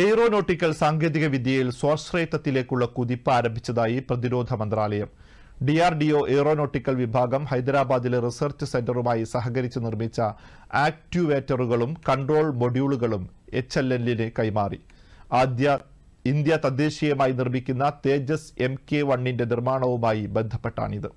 aeronautical സാങ്കേതിക വിദ്യയിൽ സ്വാശ്രയത്വത്തിലേക്കുള്ള കുതിപ്പ് ആരംഭിച്ചതായി പ്രതിരോധ മന്ത്രാലയം ഡിആർഡിഒ എയ്റോനോട്ടിക്കൽ വിഭാഗം ഹൈദരാബാദിലെ റിസർച്ച് സെന്ററുമായി സഹകരിച്ച് നിർമ്മിച്ച ആക്ടിവേറ്ററുകളും കൺട്രോൾ മൊഡ്യൂളുകളും എച്ച് എൽ എല്ലിന് കൈമാറി ആദ്യ ഇന്ത്യ തദ്ദേശീയമായി നിർമ്മിക്കുന്ന തേജസ് എം കെ വണ്ണിന്റെ നിർമ്മാണവുമായി ബന്ധപ്പെട്ടാണിത്